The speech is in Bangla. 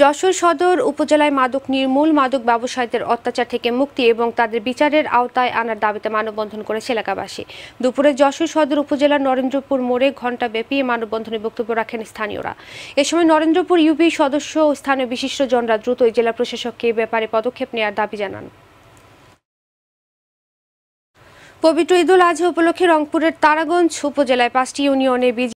যশোর সদর উপজেলায় মাদক নির্মূল মাদক ব্যবসায়ীদের অত্যাচার থেকে মুক্তি এবং তাদের বিচারের আওতায় আনার দাবিতে মানববন্ধন করেছে এলাকাবাসী দুপুরে যশোর সদর উপজেলার নরেন্দ্রপুর মোড়ে ঘন্টা ব্যাপী মানববন্ধনে বক্তব্য রাখেন স্থানীয়রা এ সময় নরেন্দ্রপুর ইউপি সদস্য ও স্থানীয় বিশিষ্টজনরা দ্রুত জেলা প্রশাসককে ব্যাপারে পদক্ষেপ নেওয়ার দাবি জানান পবিত্র ঈদুল আজহা উপলক্ষে রংপুরের তারাগঞ্জ উপজেলায় পাঁচটি ইউনিয়নে